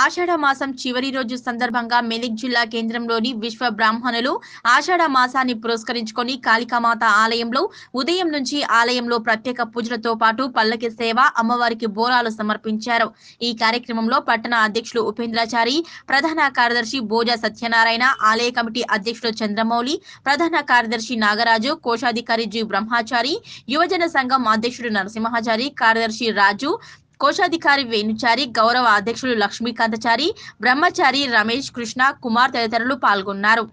ఆషాఢ మాసం చివరి రోజు సందర్భంగా మెలిక్ జిల్లా కేంద్రంలోని విశ్వ బ్రాహ్మణులు ఆషాఢ మాసాన్ని పురస్కరించుకొని కాళికామాత ఆలయంలో ఉదయం నుంచి ఆలయంలో ప్రత్యేక పూజలతో పాటు పల్లకి సేవ అమ్మవారికి బోరాలు సమర్పించారు ఈ కార్యక్రమంలో పట్టణ అధ్యక్షులు ఉపేంద్రాచారి ప్రధాన కార్యదర్శి భోజ సత్యనారాయణ ఆలయ కమిటీ అధ్యక్షుడు చంద్రమౌళి ప్రధాన కార్యదర్శి నాగరాజు కోశాధికారి జి బ్రహ్మాచారి యువజన సంఘం అధ్యక్షుడు నరసింహాచారి కార్యదర్శి రాజు కోశాధికారి వేణుచారి గౌరవ అధ్యక్షులు లక్ష్మీకాంతచారి బ్రహ్మచారి రమేష్ కృష్ణ కుమార్ తదితరులు పాల్గొన్నారు